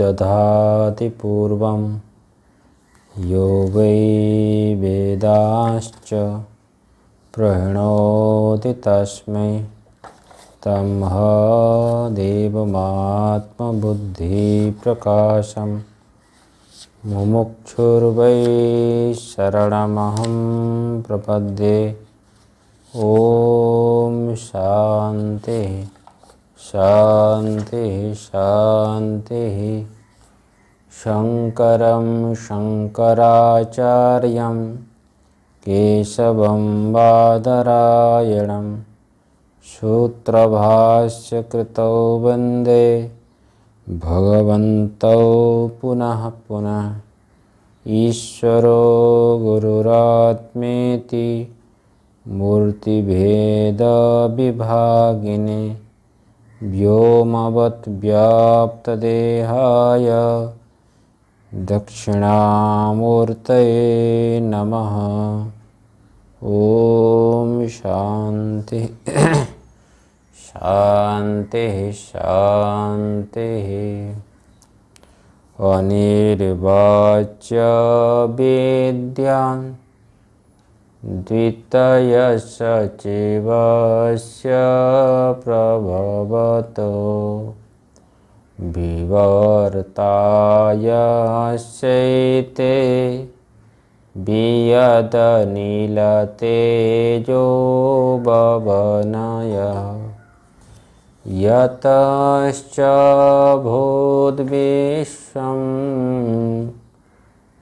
दधाति पूर्वं यो वै प्रणोति तस्म तम ह प्रकाशम मुमुक्षुर्वै शरणमहं प्रपद्ये ॐ शान्तिः शान्तिः शान्तिः शङ्करं शङ्कराचार्यं केशवं वादरायणं सूत्रभाष्यकृतौ वन्दे भगवन्तौ पुनः पुनः ईश्वरो गुरुरात्मेति मूर्तिभेदविभागिने व्योमवद्व्याप्तदेहाय दक्षिणामूर्तये नमः ॐ शान्तिः शान्तिः शान्तिः वनिर्वाच्य वेद्यान् द्वितयसचिवस्य प्रभवत् विवर्तायश्च वियदनिलतेजो जो यतश्च भूद्विश्वम्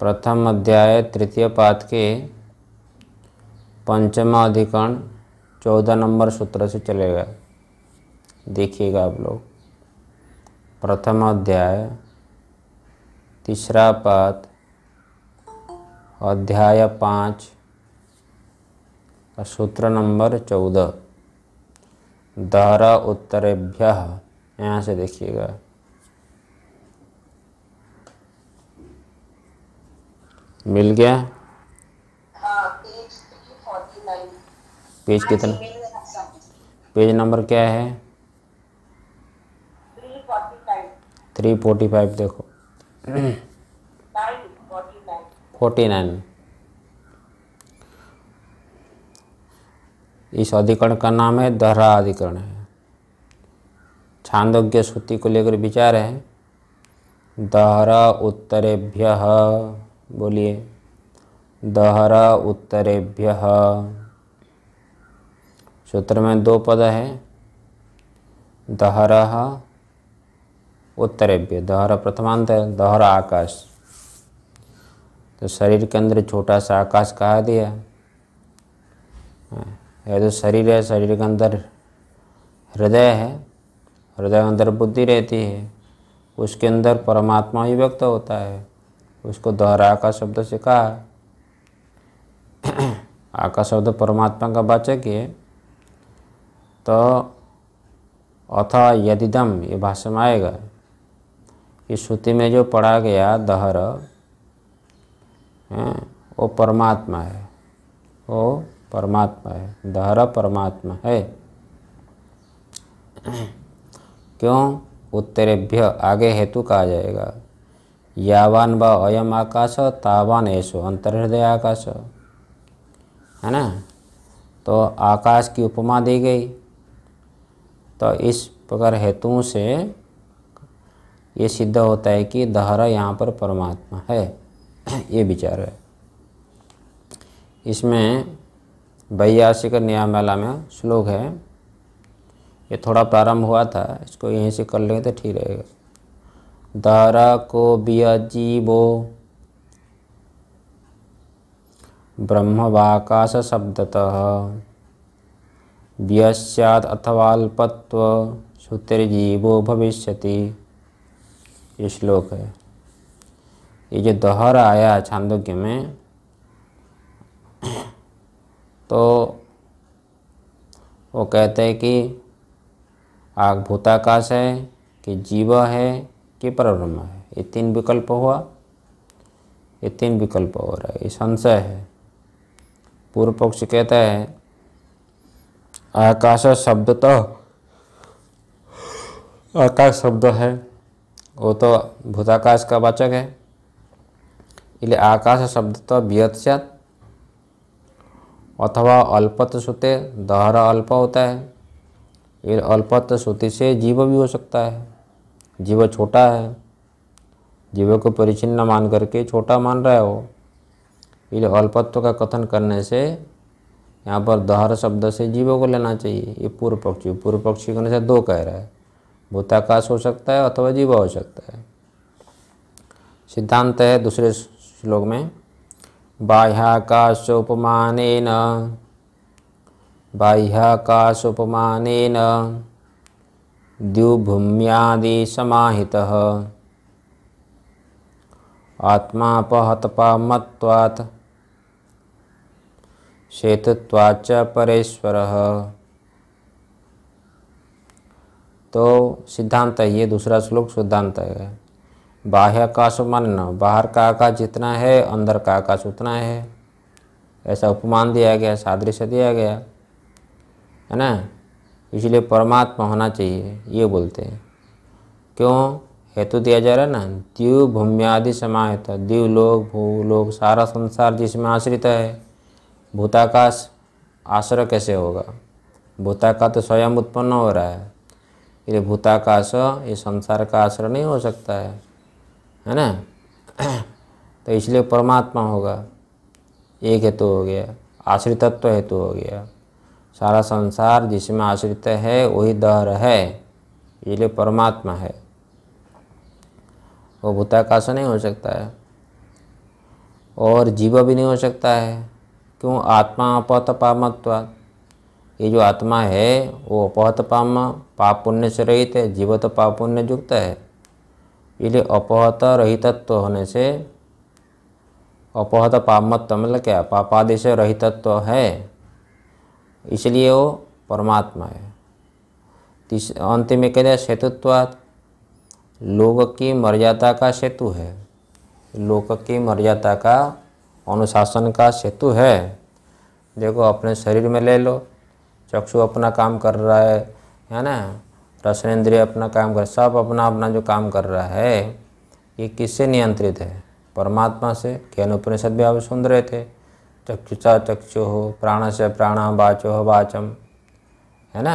प्रथम अध्याय तृतीय पाद के पंचमाधिकरण चौदह नंबर सूत्र से चलेगा देखिएगा आप लोग प्रथम अध्याय तीसरा पाद अध्याय पाँच सूत्र नंबर चौदह दहरा उत्तरेभ्य यहाँ से देखिएगा मिल गया हाँ, पेज हाँ, कितना पेज नंबर क्या है थ्री फोर्टी फाइव देखो फोर्टी नाइन इस अधिकरण का नाम है दोहरा अधिकरण है छांदोग्य श्रुति को लेकर विचार है दोहरा उत्तरेभ्य बोलिए दहरा उत्तरेभ्य सूत्र में दो पद है दहरा उत्तरेभ्य दहरा प्रथमांत है दहरा आकाश तो शरीर के अंदर छोटा सा आकाश कहा दिया यह तो शरीर है शरीर के अंदर हृदय है हृदय के अंदर बुद्धि रहती है उसके अंदर परमात्मा ही व्यक्त होता है उसको दोहरा का शब्द से कहा आका शब्द परमात्मा का वाचक है तो अथ यदिदम ये भाषा में आएगा कि श्रुति में जो पढ़ा गया दहर वो परमात्मा है वो परमात्मा है दहर परमात्मा है क्यों उत्तरेभ्य आगे हेतु कहा जाएगा यावान व अयम आकाश तावान ऐसो अंतर्हृदय आकाश है ना तो आकाश की उपमा दी गई तो इस प्रकार हेतुओं से ये सिद्ध होता है कि दहरा यहाँ पर परमात्मा है ये विचार है इसमें वैयासिक न्यायमाला में श्लोक है ये थोड़ा प्रारंभ हुआ था इसको यहीं से कर लेंगे तो ठीक रहेगा धारा को बियजी ब्रह्म वाकाश शब्दतः व्यस्याद अथवा अल्पत्व सुतिर्जीवो भविष्यति ये श्लोक है ये जो दोहरा आया छांदोग्य में तो वो कहते हैं कि आग भूताकाश है कि जीव है कि पर ब्रह्म है ये तीन विकल्प हुआ ये तीन विकल्प हो रहा है ये संशय है पूर्व पक्ष कहता है आकाश शब्द तो आकाश शब्द है वो तो भूताकाश का वाचक है इसलिए आकाश शब्द तो व्यत सत अथवा अल्पत सुते दहरा अल्प होता है अल्पत सुति से जीव भी हो सकता है जीव छोटा है जीव को परिचिन्न मान करके छोटा मान रहा है वो इसलिए अल्पत्व का कथन करने से यहाँ पर दहर शब्द से जीवों को लेना चाहिए ये पूर्व पक्षी पूर्व पक्षी को से दो कह रहा है भूताकाश हो सकता है अथवा जीव हो सकता है सिद्धांत है दूसरे श्लोक में बाह्याकाश उपमान बाह्याकाश उपमान द्युभूम्यादिसमाहितः आत्मापहतपामत्वात् शेतुत्वाच्च परेश्वरः तो सिद्धांत है ये दूसरा श्लोक सिद्धांत है बाह्य आकाश मन बाहर का आकाश जितना है अंदर का आकाश उतना है ऐसा उपमान दिया गया सादृश्य दिया गया है ना इसलिए परमात्मा होना चाहिए ये बोलते हैं क्यों हेतु दिया जा रहा है ना दीव भूम्यादि समाहित भू भूलोक सारा संसार जिसमें आश्रित है भूताकाश आश्रय कैसे होगा भूताकाश तो स्वयं उत्पन्न हो रहा है इसलिए भूताकाश ये संसार का आश्रय नहीं हो सकता है है ना तो इसलिए परमात्मा होगा एक हेतु हो गया आश्रितत्व हेतु हो गया सारा संसार जिसमें आश्रित है वही दहर है इसलिए परमात्मा है वो भूताकाश नहीं हो सकता है और जीव भी नहीं हो सकता है क्यों आत्मा अपहत पामत्वाद ये जो आत्मा है वो अपहत पाम पाप पुण्य से रहित है जीव तो पाप पुण्य युक्त है इसलिए अपहत रहितत्व होने से अपहत पामत्व मतलब क्या पापादि से रहितत्व है इसलिए वो परमात्मा है तीस अंत में कह दिया सेतुत्वाद लोक की मर्यादा का सेतु है लोक की मर्यादा का अनुशासन का सेतु है देखो अपने शरीर में ले लो चक्षु अपना काम कर रहा है है ना इंद्रिय अपना काम कर सब अपना अपना जो काम कर रहा है ये किससे नियंत्रित है परमात्मा से ज्ञान उपनिषद भी आप सुन रहे थे चक्षुषा चक्षु हो प्राण से प्राण हो बाचम है ना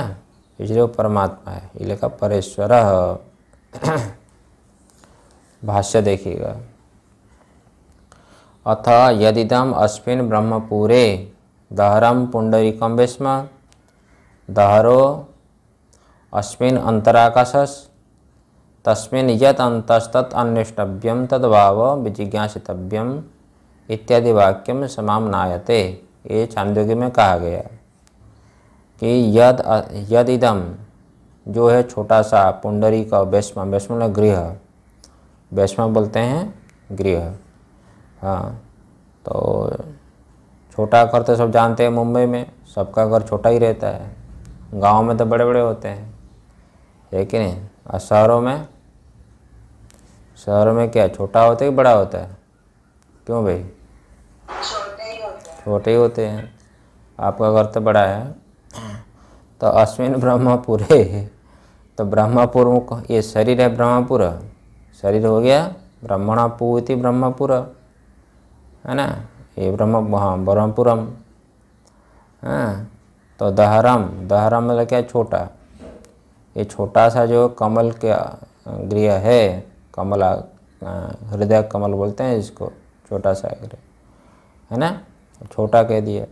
इसलिए वो परमात्मा है ये लिखा परेश्वर भाष्य देखिएगा अथ यदिदम अस्मिन् ब्रह्मपुरे दहरम पुंडरीकम विस्म दहरो अस्मिन् अंतराकाशस तस्मिन् यत अंतस्तत् अन्वेष्टव्यम तद्भाव विजिज्ञासितव्यम इत्यादि वाक्य में आयते ये छांदोग्य में कहा गया कि यद यद इदम जो है छोटा सा पुंडरी का वैष्म वैष्म गृह वैष्म बोलते हैं गृह हाँ तो छोटा घर तो सब जानते हैं मुंबई में सबका घर छोटा ही रहता है गांव में तो बड़े बड़े होते हैं लेकिन और शहरों में शहरों में क्या छोटा होता है कि बड़ा होता है क्यों भाई छोटे होते हैं आपका घर तो बड़ा है तो अश्विन ब्रह्मपुर है तो ब्रह्मपुर ये शरीर है ब्रह्मपुर शरीर हो गया ब्रह्मणापूति ब्रह्मपुर है ना ये ब्रह्म हाँ ब्रह्मपुरम है हाँ, तो दहरम दहरम मतलब क्या छोटा ये छोटा सा जो कमल का गृह है कमला हाँ, हृदय कमल बोलते हैं इसको छोटा सा गृह है ना छोटा कह दिया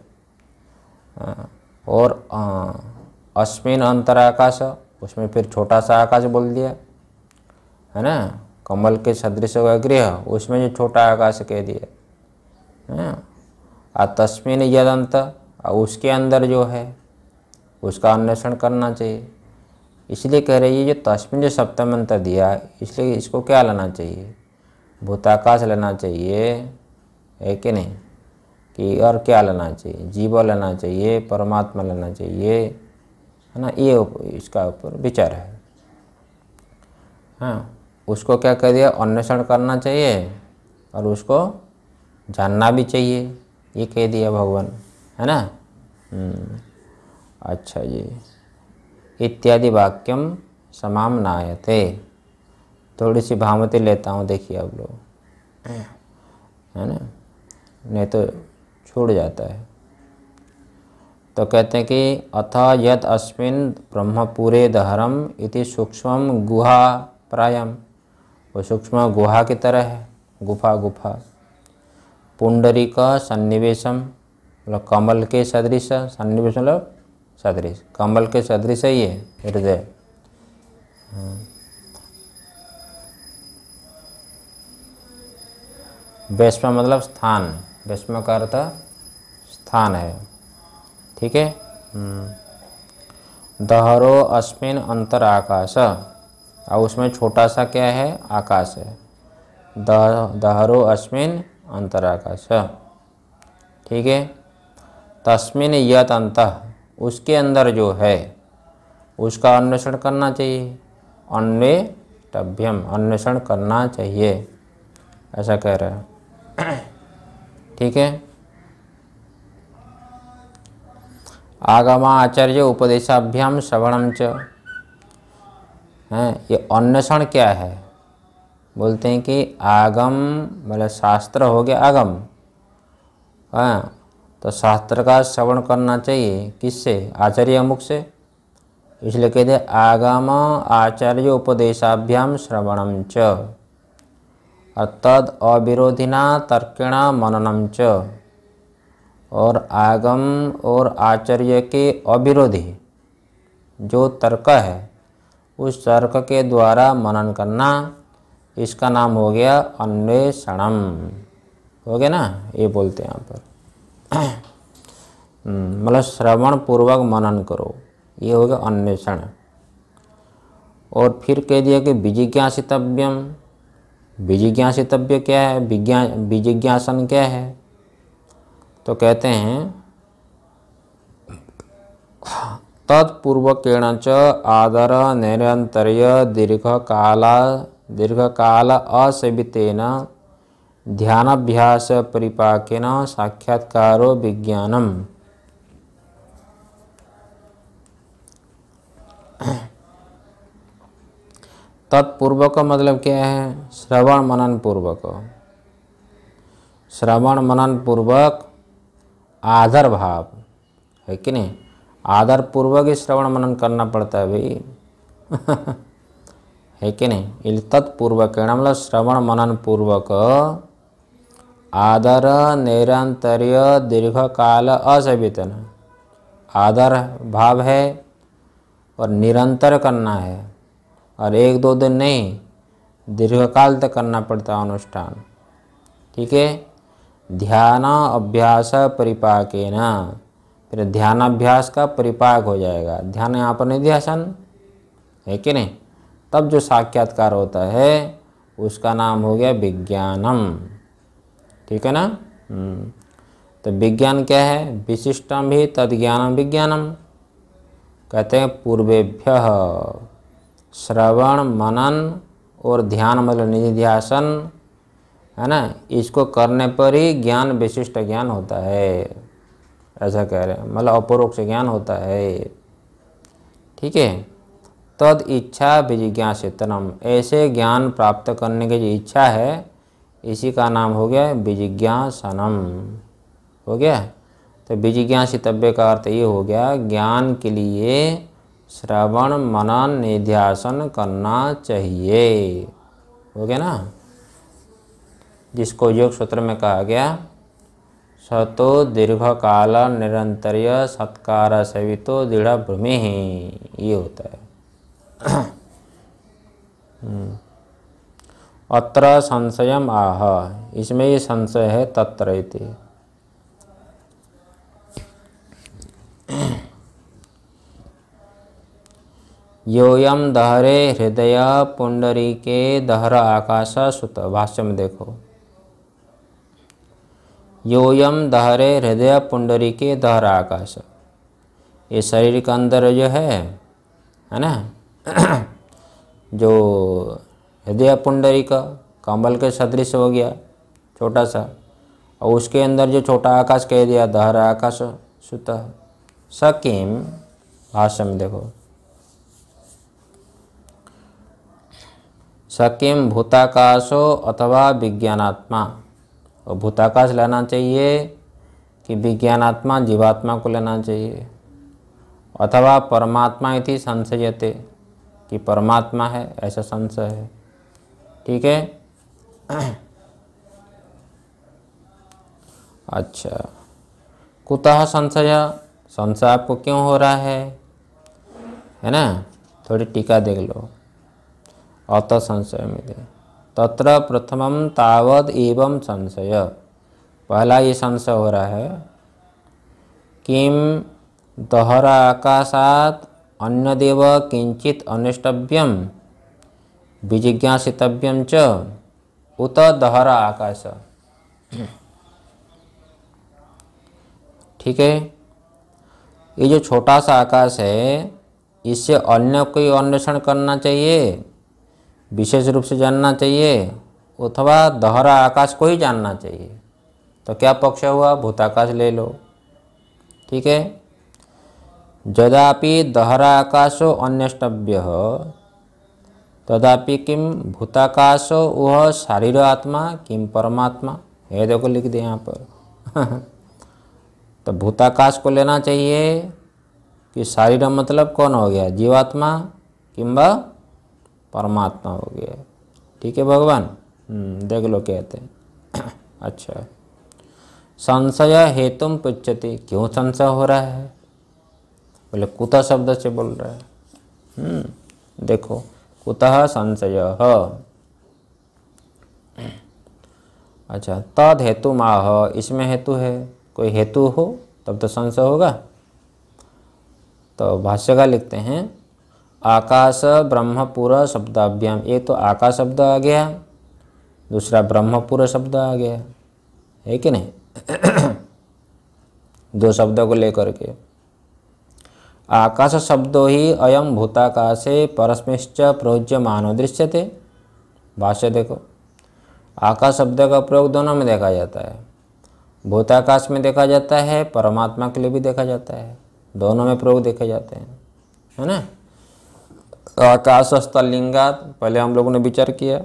हाँ, और हाँ, अश्विन अंतर आकाश उसमें फिर छोटा सा आकाश बोल दिया है ना कमल के सदृश गृह उसमें जो छोटा आकाश कह दिया है आ तस्मिन यदंत और उसके अंदर जो है उसका अन्वेषण करना चाहिए इसलिए कह रही है जो तस्मिन जो सप्तम अंतर दिया इसलिए इसको क्या लेना चाहिए भूताकाश लेना चाहिए है कि नहीं कि और क्या लेना चाहिए जीव लेना चाहिए परमात्मा लेना चाहिए है ना ये उप, इसका ऊपर विचार है हाँ उसको क्या दिया अन्वेषण करना चाहिए और उसको जानना भी चाहिए ये कह दिया भगवान है ना हम्म, अच्छा जी इत्यादि वाक्यम समाम नायते थोड़ी सी भावती लेता हूँ देखिए आप लोग हाँ। है ना नहीं तो छोड़ जाता है तो कहते हैं कि अथ यद अस्मिन ब्रह्मपुरे दहरम इति सूक्ष्म गुहा प्रायम वो सूक्ष्म गुहा की तरह है गुफा गुफा पुंडरी का सन्निवेशम मतलब कमल के सदृश सन्निवेश मतलब सदृश कमल के सदृश ही है हृदय हाँ। वैश्व मतलब स्थान भस्म का अर्थ स्थान है ठीक है हम्म। दहरो अस्मिन अंतर आकाश और उसमें छोटा सा क्या है आकाश है दहरो अस्मिन अंतर आकाश ठीक है तस्मिन यत अंत उसके अंदर जो है उसका अन्वेषण करना चाहिए अन्वेषभ्यम अन्वेषण करना चाहिए ऐसा कह रहा है ठीक है आगमा आचार्य उपदेशाभ्याम श्रवणम च हैं ये अन्वेषण क्या है बोलते हैं कि आगम मतलब शास्त्र हो गया आगम हाँ तो शास्त्र का श्रवण करना चाहिए किससे आचार्य अमुख से इसलिए कहते आगम आचार्य उपदेशाभ्याम श्रवणम च अर्थात अविरोधिना तर्किणा मननम च और आगम और आचार्य के अविरोधी जो तर्क है उस तर्क के द्वारा मनन करना इसका नाम हो गया अन्वेषणम हो गया ना ये बोलते हैं यहाँ पर हम्म, मतलब श्रवण पूर्वक मनन करो ये हो गया अन्वेषण और फिर कह दिया कि विजिज्ञासितव्यम विजिज्ञासितव्य क्या है विज्ञा विजिज्ञासन क्या है तो कहते हैं तत्पूर्वकेण च आदर नैरंतर्य दीर्घ काल असेवितेन ध्यानाभ्यास परिपाकेन साक्षात्कारो विज्ञानम तत्पूर्वक मतलब क्या है श्रवण मनन पूर्वक श्रवण मनन पूर्वक आदर भाव है कि नहीं आदर पूर्वक ही श्रवण मनन करना पड़ता है भाई है कि नहीं तत्पूर्वक तत्पूर्वक मतलब श्रवण मनन पूर्वक आदर निरंतर दीर्घ काल असवितन आदर भाव है और निरंतर करना है और एक दो दिन नहीं दीर्घकाल तक करना पड़ता है अनुष्ठान ठीक है ध्यान अभ्यास परिपाक न फिर ध्यान अभ्यास का परिपाक हो जाएगा ध्यान यहाँ पर नहीं निध्यासन है कि नहीं तब जो साक्षात्कार होता है उसका नाम हो गया विज्ञानम ठीक है ना हम्म। तो विज्ञान क्या है विशिष्टम भी तद ज्ञानम विज्ञानम कहते हैं पूर्वेभ्य श्रवण मनन और ध्यान मतलब निधिध्यासन है ना इसको करने पर ही ज्ञान विशिष्ट ज्ञान होता है ऐसा कह रहे हैं मतलब अपरोक्ष ज्ञान होता है ठीक है तद इच्छा विजिज्ञासितनम ऐसे ज्ञान प्राप्त करने की जो इच्छा है इसी का नाम हो गया विजिज्ञासनम हो गया तो विजिज्ञासितव्य का अर्थ ये हो गया ज्ञान के लिए श्रवण मनन निध्यासन करना चाहिए हो गया ना जिसको योग सूत्र में कहा गया सतो दीर्घ काल निरंतर सत्कार सेवितो दृढ़ भ्रमि ये होता है हम्म। अत्र संशय आह इसमें ये संशय है तत्र योयम दहरे हृदय पुंडरी के दहरा आकाश सुत भाष्य में देखो योयम दहरे हृदय पुंडरी के दहरा आकाश ये शरीर के अंदर जो है है ना जो हृदय पुंडरी का कम्बल के सदृश हो गया छोटा सा और उसके अंदर जो छोटा आकाश कह दिया दहरा आकाश सुत सकीम भाष्य में देखो सकिम भूताकाशो अथवा विज्ञानात्मा और भूताकाश लेना चाहिए कि विज्ञानात्मा जीवात्मा को लेना चाहिए अथवा परमात्मा इति संशयते कि परमात्मा है ऐसा संशय है ठीक है अच्छा कुतः संशय संशय आपको क्यों हो रहा है है ना थोड़ी टीका देख लो अत संशय मिले तत्र प्रथमम तावद एवं संशय पहला ये संशय हो रहा है किम दोहरा आकाशात अन्य देव किंचित अनिष्टव्यम विजिज्ञासितव्यम च उत दोहरा आकाश ठीक है ये जो छोटा सा आकाश है इससे अन्य कोई अन्वेषण करना चाहिए विशेष रूप से जानना चाहिए अथवा दोहरा आकाश को ही जानना चाहिए तो क्या पक्ष हुआ भूताकाश ले लो ठीक है यदापि दोहरा आकाशो अन्यष्टव्य तदापि किम भूताकाशो वह शारीर आत्मा किम परमात्मा ये देखो लिख दे यहाँ पर तो भूताकाश को लेना चाहिए कि शारीर मतलब कौन हो गया जीवात्मा किम्बा परमात्मा हो गया ठीक है भगवान हम्म, देख लो कहते हैं अच्छा संशय हेतुम पुछते क्यों संशय हो रहा है बोले कुतः शब्द से बोल रहा है हम्म, देखो कुतः संशय अच्छा तद हेतु माह इसमें हेतु है कोई हेतु हो तब तो संशय होगा तो का लिखते हैं आकाश ब्रह्मपुर शब्दाभ्याम एक तो आकाश शब्द आ गया दूसरा ब्रह्मपुर शब्द आ गया है कि नहीं दो शब्दों को लेकर के आकाश शब्दों ही अयम भूताकाशे परस्मिश्च प्रोज्य मानो थे भाष्य देखो आकाश शब्द का प्रयोग दोनों में देखा जाता है भूताकाश में देखा जाता है परमात्मा के लिए भी देखा जाता है दोनों में प्रयोग देखे जाते हैं है ना आकाश लिंगात पहले हम लोगों ने विचार किया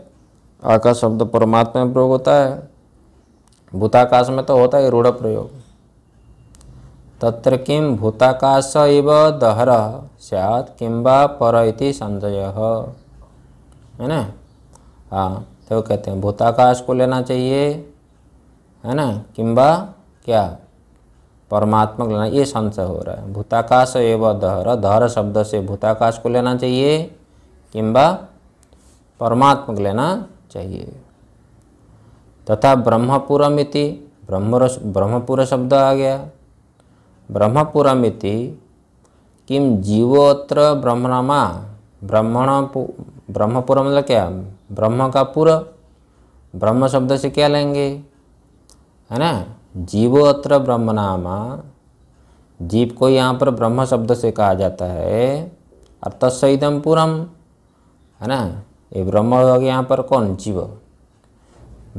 आकाश शब्द परमात्मा में प्रयोग होता है भूताकाश में तो होता है रूढ़ प्रयोग तत्र किम भूताकाश इव दहर सैत किम्बा पर इति संजय है ना हाँ तो कहते हैं भूताकाश को लेना चाहिए है ना किम्बा क्या परमात्मा को लेना ये संशय हो रहा है भूताकाश एवं दहर दहर शब्द से भूताकाश को लेना चाहिए किंबा को लेना चाहिए तथा ब्रह्मपुरमिति ब्रह्म ब्रह्मपुर शब्द आ गया ब्रह्मपुरमिति किम जीवोत्र ब्रह्मणमा ब्रह्मण ब्रह्मपुर मतलब क्या ब्रह्म का पुर ब्रह्म शब्द से क्या लेंगे है ना जीवो अत्र ब्रह्म नामा जीव को यहाँ पर ब्रह्म शब्द से कहा जाता है और तत्सहितम पुरम है ना ये ब्रह्म हो गया यहाँ पर कौन जीव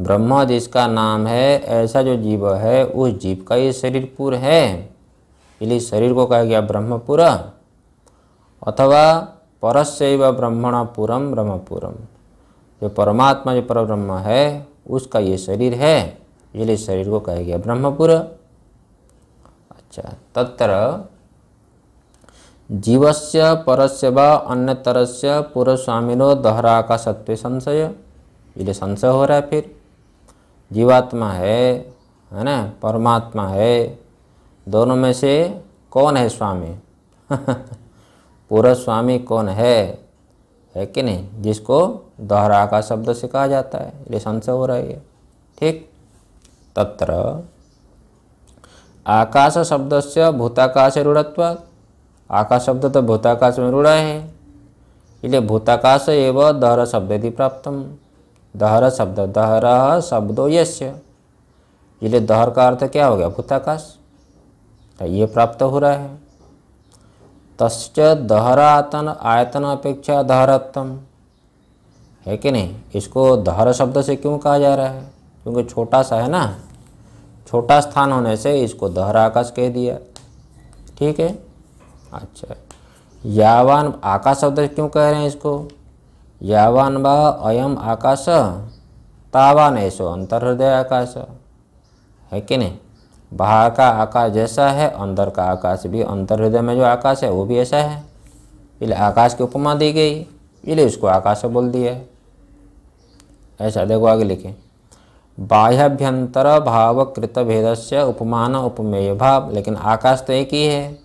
ब्रह्म जिसका नाम है ऐसा जो जीव है उस जीव का ये शरीर पूर है इसलिए शरीर को कहा गया ब्रह्मपुर अथवा ब्रह्मण ब्रह्मणपुरम ब्रह्मपुरम जो परमात्मा जो पर ब्रह्म है उसका ये शरीर है इसलिए शरीर को कहा गया ब्रह्मपुर अच्छा तत्र जीवस्य परस्य व अन्यतरस्य नो दोहरा का सत्य संशय इसलिए संशय हो रहा है फिर जीवात्मा है है ना परमात्मा है दोनों में से कौन है स्वामी पूरा स्वामी कौन है है कि नहीं जिसको दोहरा का शब्द से कहा जाता है इसलिए संशय हो रहा है ठीक तत्र आकाश शब्द से भूताकाश रूढ़त्व आकाश शब्द तो भूताकाश में रूढ़ है इसलिए भूताकाश एवं दहर शब्द यदि प्राप्त दहर शब्द दहर शब्द यश इसलिए दहर का अर्थ क्या हो गया भूताकाश तो ये प्राप्त हो रहा है तस् दहरातन आयतन अपेक्षा दहरत्तम है कि नहीं इसको दहर शब्द से क्यों कहा जा रहा है क्योंकि छोटा सा है ना छोटा स्थान होने से इसको दोहरा आकाश कह दिया ठीक है अच्छा यावान आकाश शब्द क्यों कह रहे हैं इसको यावान व अयम आकाश तावान ऐसो अंतर हृदय आकाश है कि नहीं बाहर का आकाश जैसा है अंदर का आकाश भी अंतर हृदय में जो आकाश है वो भी ऐसा है इसलिए आकाश की उपमा दी गई इसलिए उसको आकाश बोल दिया ऐसा देखो आगे लिखें बाह्याभ्यंतर भाव कृत भेद से उपमान उपमेय भाव लेकिन आकाश तो एक ही है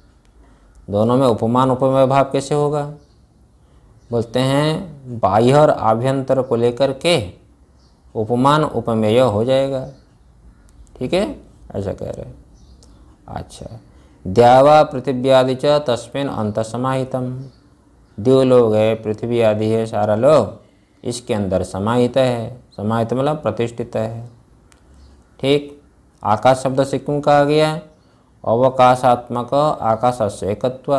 दोनों में उपमान उपमेय भाव कैसे होगा बोलते हैं बाह्य और आभ्यंतर को लेकर के उपमान उपमेय हो जाएगा ठीक है ऐसा कह रहे अच्छा द्यावा पृथ्वी आदि च तस्मिन अंत समाहितम दिव लोग है पृथ्वी आदि है सारा लोग इसके अंदर समाहित है समाहित मतलब प्रतिष्ठित है ठीक आकाश शब्द से क्यों कहा गया है अवकाशात्मक आकाश से एकत्व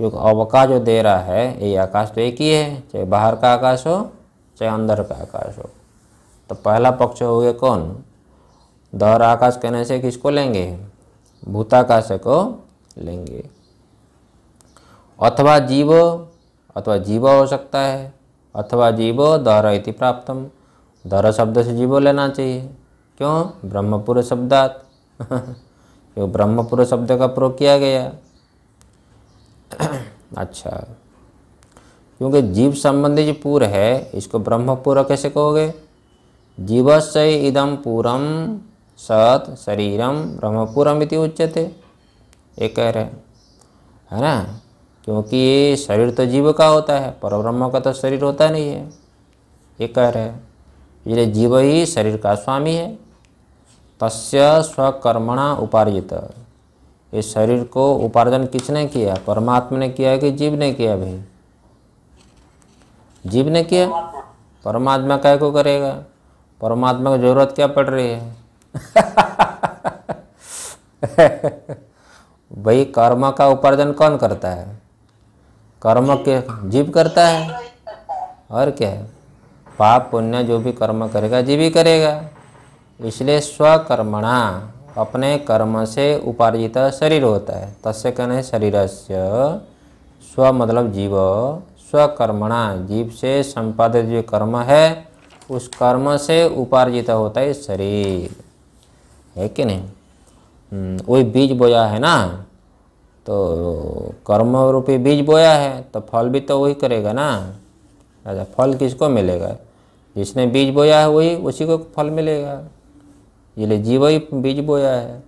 जो अवकाश जो दे रहा है ये आकाश तो एक ही है चाहे बाहर का आकाश हो चाहे अंदर का आकाश हो तो पहला पक्ष हो गया कौन दौर आकाश कहने से किसको लेंगे भूताकाश को लेंगे अथवा जीव अथवा जीव हो सकता है अथवा जीवो दर इति प्राप्तम दर शब्द से जीवो लेना चाहिए क्यों ब्रह्मपुर शब्दात क्यों ब्रह्मपुर शब्द का प्रयोग किया गया अच्छा क्योंकि जीव संबंधी जो पूर है इसको ब्रह्मपुर कैसे कहोगे जीवस्य इदम पूरम सत शरीरम ब्रह्मपुरम इति थे ये कह रहे है ना क्योंकि ये शरीर तो जीव का होता है पर ब्रह्म का तो शरीर होता नहीं है ये कह रहे हैं ये जीव ही शरीर का स्वामी है तस्य स्वकर्मणा उपार्जित ये शरीर को उपार्जन किसने किया परमात्मा ने किया कि जीव ने किया भाई जीव ने किया परमात्मा कह को करेगा परमात्मा को जरूरत क्या पड़ रही है भाई कर्म का उपार्जन कौन करता है कर्म के जीव करता है और क्या है पाप पुण्य जो भी कर्म करेगा जीव ही करेगा इसलिए स्वकर्मणा अपने कर्म से उपार्जित शरीर होता है तस्य कहने शरीर से स्व मतलब जीव स्वकर्मणा जीव से संपादित जो कर्म है उस कर्म से उपार्जित होता है शरीर है कि नहीं हम्म, वही बीज बोया है ना तो कर्म रूपी बीज बोया है तो फल भी तो वही करेगा ना राजा अच्छा, फल किसको मिलेगा जिसने बीज बोया है वही उसी को फल मिलेगा इसलिए जीव ही बीज बोया है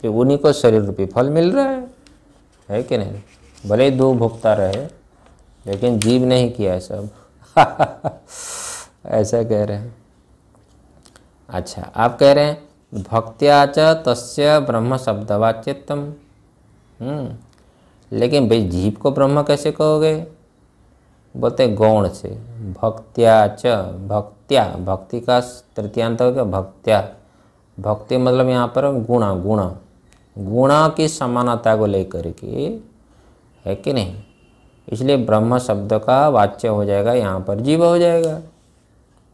फिर उन्हीं को शरीर रूपी फल मिल रहा है है कि नहीं भले दो भुगता रहे लेकिन जीव नहीं किया है सब ऐसा कह रहे हैं अच्छा आप कह रहे हैं भक्त्या च तस्य ब्रह्म शब्दवाच्यतम हम्म। लेकिन भाई जीव को ब्रह्म कैसे कहोगे बोलते गौण से भक्त्या च भक्त्या भक्ति का तृतीयांत हो गया भक्त्या भक्ति मतलब यहाँ पर गुणा गुणा गुणा की समानता को लेकर के है कि नहीं इसलिए ब्रह्म शब्द का वाच्य हो जाएगा यहाँ पर जीव हो जाएगा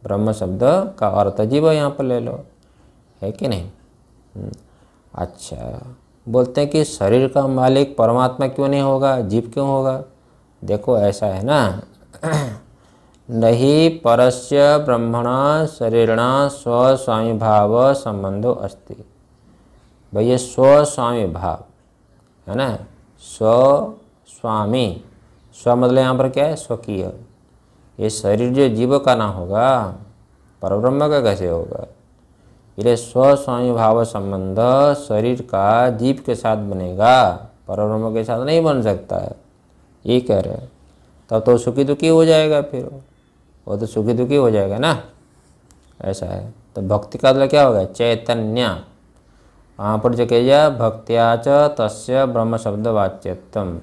ब्रह्म शब्द का अर्थ जीव यहाँ पर ले लो है कि नहीं हम्म। अच्छा बोलते हैं कि शरीर का मालिक परमात्मा क्यों नहीं होगा जीव क्यों होगा देखो ऐसा है ना नहीं परस्य ब्रह्मणा शरीरणा स्वस्वामी भाव संबंधो अस्ति भैया स्वस्वामी भाव है ना स्व स्वामी स्व मतलब यहाँ पर क्या है स्वकीय ये शरीर जो जीव का ना होगा परब्रह्म का कैसे होगा इसलिए स्वस्वामी भाव संबंध शरीर का जीव के साथ बनेगा पर ब्रह्म के साथ नहीं बन सकता है ये कह रहे हैं तब तो सुखी दुखी हो जाएगा फिर वो तो सुखी दुखी हो जाएगा ना ऐसा है तो भक्ति का मतलब क्या होगा चैतन्य वहाँ पर जो कहिए भक्तिया च तस्य ब्रह्म शब्द वाच्यतम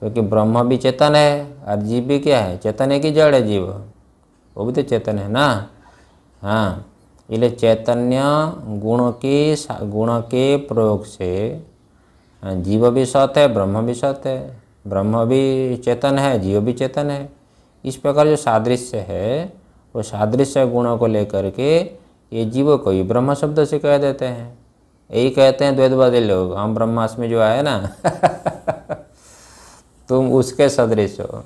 क्योंकि ब्रह्म भी चेतन है और जीव भी क्या है चेतन है कि जड़ है जीव वो भी तो चेतन है ना हाँ इले चैतन्य गुण के गुण के प्रयोग से जीव भी सत है ब्रह्म भी सत है ब्रह्म भी चेतन है जीव भी चेतन है इस प्रकार जो सादृश्य है वो सादृश्य गुणों को लेकर के ये जीव को ही ब्रह्म शब्द से कह देते हैं यही कहते हैं द्वैतवादी लोग हम ब्रह्मास्मि जो आए ना तुम उसके सदृश हो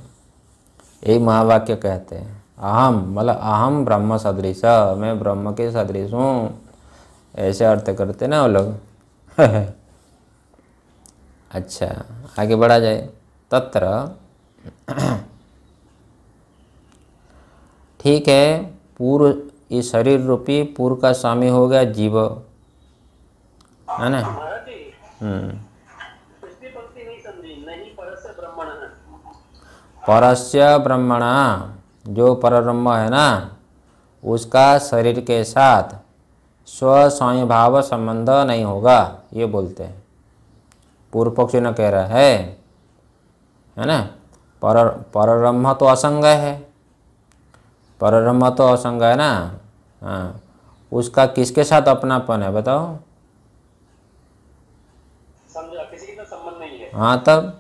यही महावाक्य कहते हैं अहम मतलब अहम ब्रह्म सदृश मैं ब्रह्म के सदृश हूँ ऐसे अर्थ करते ना वो लोग अच्छा आगे बढ़ा जाए तत्र ठीक है पूर्व ये शरीर रूपी पूर्व का स्वामी हो गया जीव है ना हम्म परस्य ब्रह्मणा जो परब्रह्म है ना उसका शरीर के साथ स्वस्वयं भाव संबंध नहीं होगा ये बोलते हैं पूर्व पक्ष न कह रहा है है ना पर परब्रह्म तो असंग है परब्रह्म तो असंग है ना हाँ उसका किसके साथ अपनापन है बताओ हाँ तब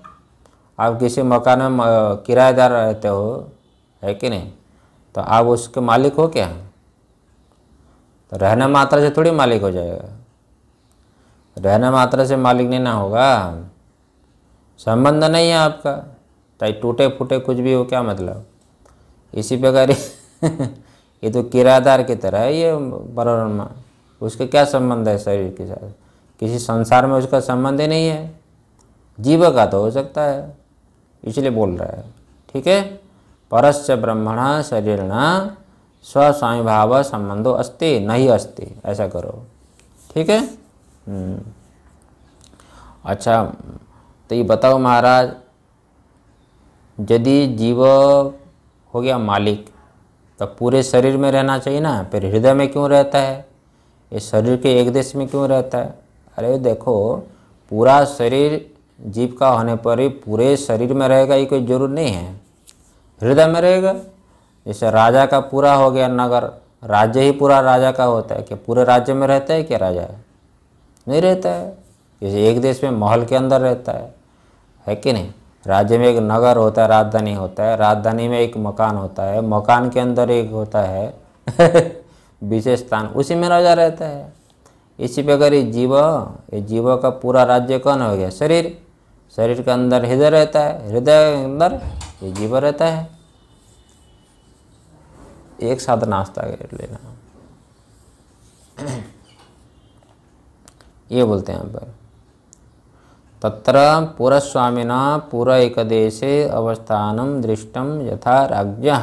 आप किसी मकान में किराएदार रहते हो है कि नहीं तो आप उसके मालिक हो क्या तो रहना मात्रा से थोड़ी मालिक हो जाएगा रहना मात्रा से मालिक नहीं ना होगा संबंध नहीं है आपका चाहे टूटे फूटे कुछ भी हो क्या मतलब इसी प्रकार ये तो किरादार की तरह है ये बरवरमा उसके क्या संबंध है शरीर के साथ किसी संसार में उसका संबंध ही नहीं है जीव का तो हो सकता है इसलिए बोल रहा है ठीक है परस् ब्रह्मण शरीर स्वस्वामी भाव संबंधो अस्ति नहीं अस्ति ऐसा करो ठीक है हम्म। अच्छा तो ये बताओ महाराज यदि जीव हो गया मालिक तो पूरे शरीर में रहना चाहिए ना फिर हृदय में क्यों रहता है इस शरीर के एक देश में क्यों रहता है अरे देखो पूरा शरीर जीव का होने पर ही पूरे शरीर में रहेगा ये कोई जरूर नहीं है हृदय में रहेगा जैसे राजा का पूरा हो गया नगर राज्य ही पूरा राजा का होता है कि पूरे राज्य में रहता है क्या राजा नहीं रहता है जैसे एक देश में महल के अंदर रहता है है कि नहीं राज्य में एक नगर होता है राजधानी होता है राजधानी में एक मकान होता है मकान के अंदर एक होता है विशेष स्थान उसी में राजा रहता है इसी पे अगर ये जीव ये जीव का पूरा राज्य कौन हो गया शरीर शरीर के अंदर हृदय रहता है हृदय के अंदर ये जीवा रहता है एक साथ नाश्ता कर लेना ये बोलते हैं यहाँ पर तत्र पुरस्वामिना पूरा एक देशे अवस्थान दृष्टम यथा राज्य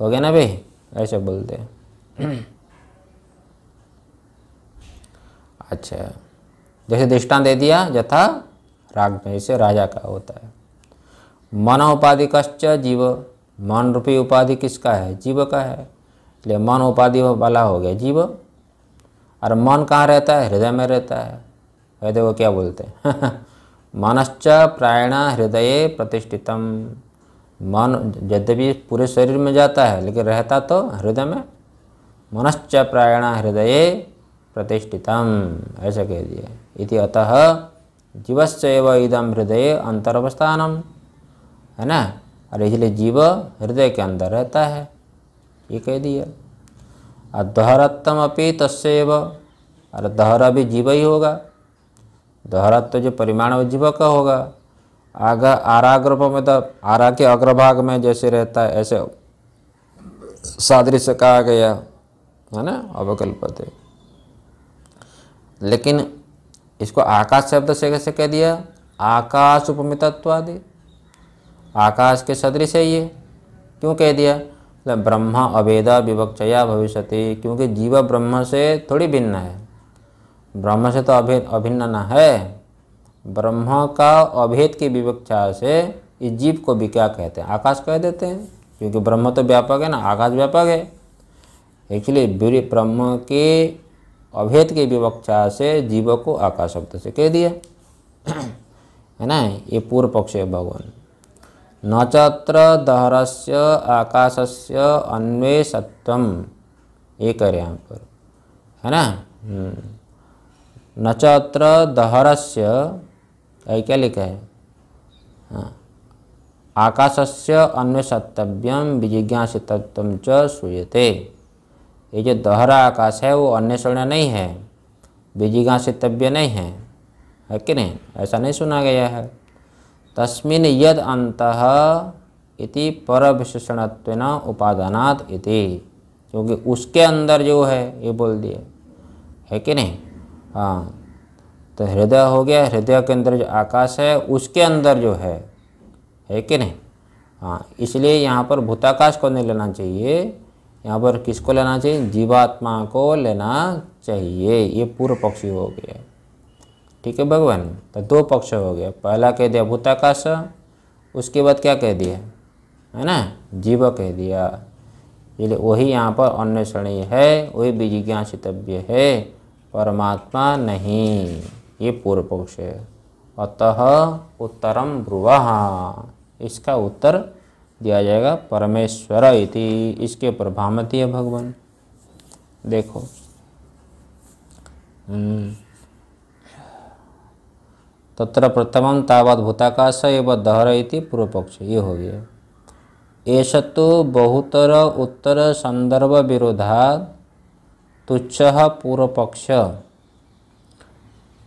हो गया ना भाई ऐसे बोलते हैं अच्छा जैसे दृष्टांत दे दिया यथा राज्य जैसे राजा का होता है मनोपाधि कश्च जीव मन रूपी उपाधि किसका है जीव का है इसलिए मन उपाधि वाला हो गया जीव और मन कहाँ रहता है हृदय में रहता है हृदय को क्या बोलते हैं मनश्च प्रायण हृदय प्रतिष्ठितम मन यद्यपि पूरे शरीर में जाता है लेकिन रहता तो हृदय में मनश्च प्रायण हृदय प्रतिष्ठितम ऐसा कह दिए इति अतः जीवस्व इदम हृदय अंतरवस्थानम है ना और इसलिए जीव हृदय के अंदर रहता है ये कह दिया और दोहरत्तम अपी तस्व और दोहरा भी जीव ही होगा दोहरा तो जो परिमाण जीव का होगा आगा आराग्रप में तो आरा के अग्रभाग में जैसे रहता है ऐसे सादृश्य कहा गया है ना अवकल्पते लेकिन इसको आकाश शब्द से कैसे कह दिया आकाश उपमितत्वादि आकाश के सदृश है ये क्यों कह दिया ब्रह्मा अवेदा विवक्षया भविष्यति क्योंकि जीव ब्रह्म से थोड़ी भिन्न है ब्रह्म से तो अभेद अभिन्न न है ब्रह्म का अभेद की विवक्षा से इस जीव को भी क्या कहते हैं आकाश कह देते हैं क्योंकि ब्रह्म तो व्यापक है ना आकाश व्यापक है एक्चुअली ब्रह्म के अभेद की विवक्षा से जीव को आकाश शब्द से कह दिया है ना ये पूर्व पक्ष है भगवान नचत्र चत्र दहरस्य आकाशस्य अन्वेषत्वम ये कह रहे हैं यहाँ पर है ना नचत्र चत्र ऐ क्या लिखा है हाँ आकाशस्य अन्वेषतव्यम विजिज्ञासितत्व च सूयते ये जो दोहरा आकाश है वो अन्वेषण नहीं है विजिज्ञासितव्य नहीं है है कि नहीं ऐसा नहीं सुना गया है तस्मिन यद अंत इति पर विशेषणत्व उपादानात इति क्योंकि उसके अंदर जो है ये बोल दिया है कि नहीं हाँ तो हृदय हो गया हृदय के अंदर जो आकाश है उसके अंदर जो है है कि नहीं हाँ इसलिए यहाँ पर भूताकाश को नहीं लेना चाहिए यहाँ पर किसको लेना चाहिए जीवात्मा को लेना चाहिए ये पूर्व पक्षी हो गया ठीक है भगवान तो दो पक्ष हो गया पहला कह दिया भूताकाश उसके बाद क्या कह दिया है ना जीव कह दिया इसलिए वही यहाँ पर अन्वेषणीय है वही विजिज्ञासितव्य है परमात्मा नहीं ये पूर्व पक्ष है अतः उत्तरम ब्रुवहा इसका उत्तर दिया जाएगा परमेश्वर इति इसके ऊपर भामती है भगवान देखो हम्म। तत्र प्रथम तावत भूताकाश एवं दहर इति पूर्वपक्ष ये हो गया एस तो बहुतर उत्तर संदर्भ विरोधा तुच्छ पूर्वपक्ष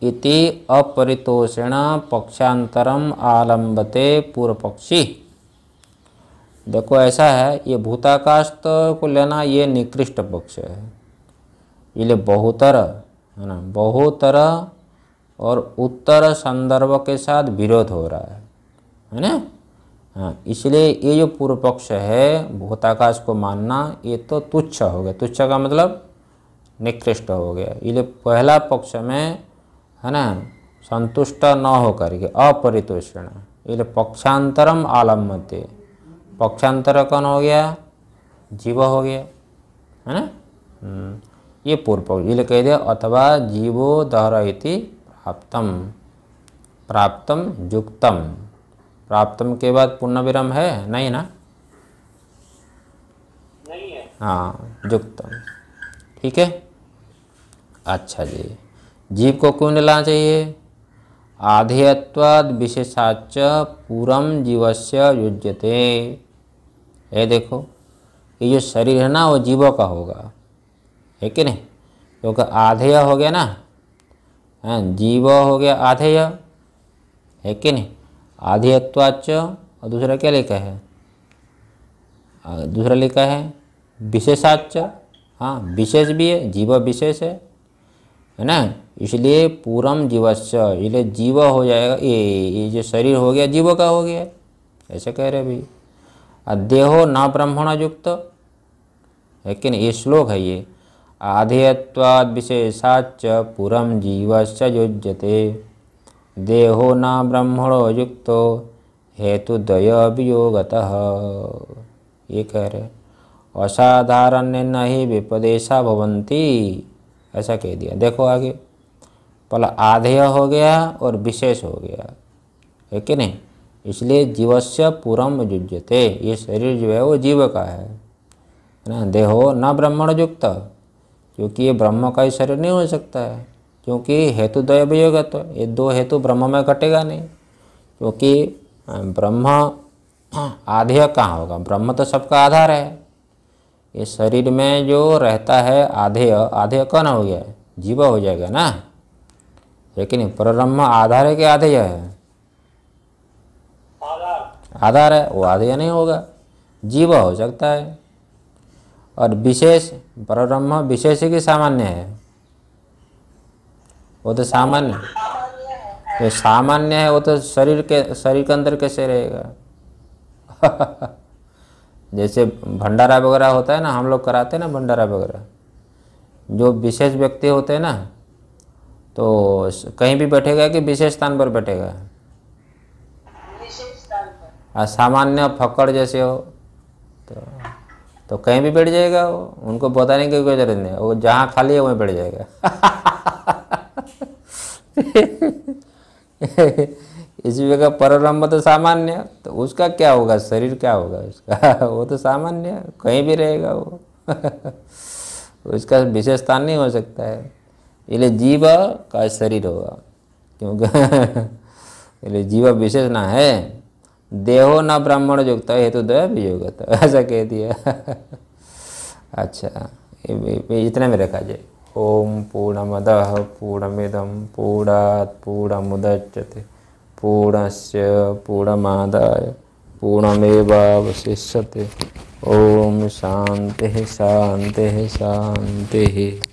इति अपरितोषेण पक्षांतरम आलंबते पूर्वपक्षी देखो ऐसा है ये भूताकाश तो को लेना ये निकृष्ट पक्ष है इसलिए बहुतर है ना बहुतर और उत्तर संदर्भ के साथ विरोध हो रहा है है ना हाँ इसलिए ये जो पूर्व पक्ष है भूताकाश को मानना ये तो तुच्छ हो गया तुच्छ का मतलब निकृष्ट हो गया इसलिए पहला पक्ष में है ना संतुष्ट न होकर के अपरितोषण इसलिए पक्षांतरम आलम्बते पक्षांतर कौन हो गया जीव हो गया है ना हम्म, ये पूर्व पक्ष इसलिए कह दिया अथवा जीवो दहरा हप्तम प्राप्तम युक्तम प्राप्तम के बाद पूर्ण विराम है नहीं ना हाँ युक्तम ठीक है अच्छा जी जीव को क्यों मिलना चाहिए आधेयत्वाद विशेषाच पूरम जीवस्य युज्यते ये देखो ये जो शरीर है ना वो जीवों का होगा है कि नहीं क्योंकि आधेय हो गया ना है जीव हो गया आधेय है कि नहीं आधेयत्वाच और दूसरा क्या लिखा है दूसरा लिखा है विशेषाच हाँ विशेष भी है जीव विशेष है है ना इसलिए पूरम जीवस्य इसलिए जीव हो जाएगा ये ये जो शरीर हो गया जीव का हो गया ऐसे कह रहे भाई देहो ना ब्राह्मण युक्त है कि नहीं ये श्लोक है ये आधेयत्वाद्विशेषाच्च पुरम जीवस्य युज्यते देहो न ब्रह्मणो युक्तो हेतुद्वयवियोगतः ये कह रहे असाधारण्य न ही विपदेशा भवंती ऐसा कह दिया देखो आगे पहला आधेय हो गया और विशेष हो गया है कि नहीं इसलिए जीवस्य पूरम युज्यते ये शरीर जो है वो जीव का है ना देहो न ब्रह्मण युक्त क्योंकि ये ब्रह्म का ही शरीर नहीं हो सकता है क्योंकि हेतु द्वय होगा तो ये दो हेतु ब्रह्म में घटेगा नहीं क्योंकि ब्रह्म आधेय कहाँ होगा ब्रह्म तो सबका आधार है ये शरीर में जो रहता है आधेय आधेय कौन हो गया जीवा हो जाएगा ना लेकिन पर ब्रह्म आधार है कि आधेय है आधार है वो आधेय नहीं होगा जीवा हो सकता है और विशेष पर ब्रह्म विशेष की सामान्य है वो तो सामान्य तो सामान्य है वो तो शरीर के शरीर के अंदर कैसे रहेगा जैसे भंडारा वगैरह होता है ना हम लोग कराते हैं ना भंडारा वगैरह जो विशेष व्यक्ति होते हैं ना तो कहीं भी बैठेगा कि विशेष स्थान पर बैठेगा और सामान्य फक्कड़ जैसे हो तो तो कहीं भी बैठ जाएगा वो उनको बताने की कोई जरूरत नहीं वो जहाँ खाली है वहीं बैठ जाएगा इस का परब्रह्म तो सामान्य तो उसका क्या होगा शरीर क्या होगा उसका वो तो सामान्य कहीं भी रहेगा वो उसका विशेष स्थान नहीं हो सकता है इसलिए जीव का शरीर होगा क्योंकि इसलिए जीव विशेष ना है देहो न ब्राह्मण युक्त हेतु दया वियोगत ऐसा कह दिया अच्छा इतने में रखा जाए ओम पूर्णमद पूर्णमिदम पूर्णात पूर्णमुदच्यते पूर्णस्य पूर्णमादाय पूर्णमेवावशिष्यते ओम शांति शांति शांति